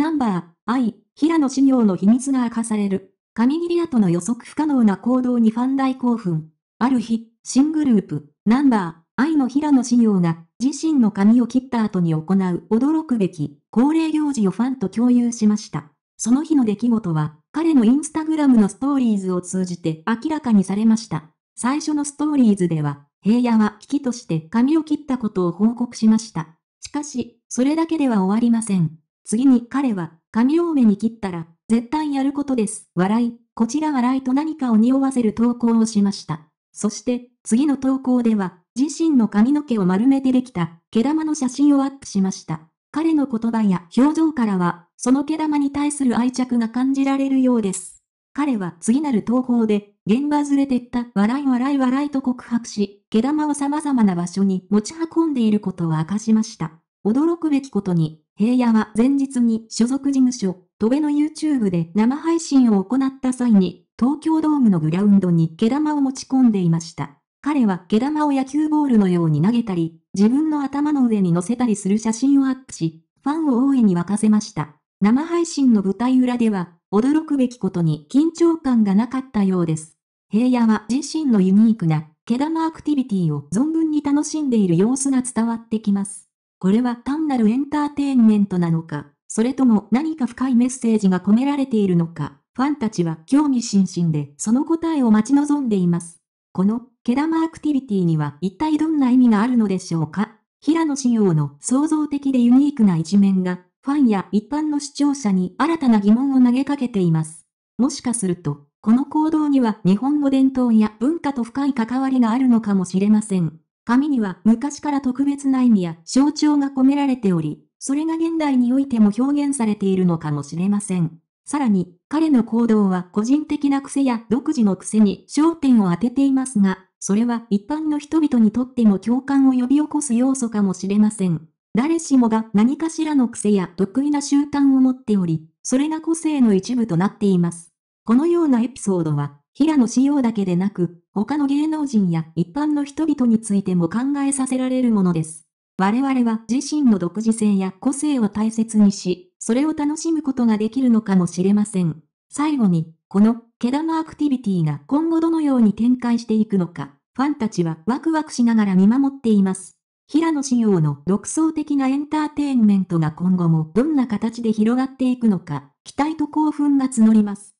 ナンバー、I、平野紫耀の秘密が明かされる。神切り跡の予測不可能な行動にファン大興奮。ある日、新グループ、ナンバー、愛の平野紫耀が、自身の髪を切った後に行う驚くべき、恒例行事をファンと共有しました。その日の出来事は、彼のインスタグラムのストーリーズを通じて明らかにされました。最初のストーリーズでは、平野は危機として髪を切ったことを報告しました。しかし、それだけでは終わりません。次に彼は、髪多めに切ったら、絶対やることです。笑い、こちら笑いと何かを匂わせる投稿をしました。そして、次の投稿では、自身の髪の毛を丸めてできた、毛玉の写真をアップしました。彼の言葉や表情からは、その毛玉に対する愛着が感じられるようです。彼は次なる投稿で、現場ずれてった笑い笑い笑いと告白し、毛玉を様々な場所に持ち運んでいることを明かしました。驚くべきことに、平野は前日に所属事務所、戸部の YouTube で生配信を行った際に、東京ドームのグラウンドに毛玉を持ち込んでいました。彼は毛玉を野球ボールのように投げたり、自分の頭の上に乗せたりする写真をアップし、ファンを大いに沸かせました。生配信の舞台裏では、驚くべきことに緊張感がなかったようです。平野は自身のユニークな毛玉アクティビティを存分に楽しんでいる様子が伝わってきます。これは単なるエンターテインメントなのか、それとも何か深いメッセージが込められているのか、ファンたちは興味津々でその答えを待ち望んでいます。この、毛玉アクティビティには一体どんな意味があるのでしょうか平野仕様の創造的でユニークな一面が、ファンや一般の視聴者に新たな疑問を投げかけています。もしかすると、この行動には日本の伝統や文化と深い関わりがあるのかもしれません。紙には昔から特別な意味や象徴が込められており、それが現代においても表現されているのかもしれません。さらに、彼の行動は個人的な癖や独自の癖に焦点を当てていますが、それは一般の人々にとっても共感を呼び起こす要素かもしれません。誰しもが何かしらの癖や得意な習慣を持っており、それが個性の一部となっています。このようなエピソードは平野紫耀だけでなく、他の芸能人や一般の人々についても考えさせられるものです。我々は自身の独自性や個性を大切にし、それを楽しむことができるのかもしれません。最後に、この、毛玉アクティビティが今後どのように展開していくのか、ファンたちはワクワクしながら見守っています。平野紫耀の独創的なエンターテインメントが今後もどんな形で広がっていくのか、期待と興奮が募ります。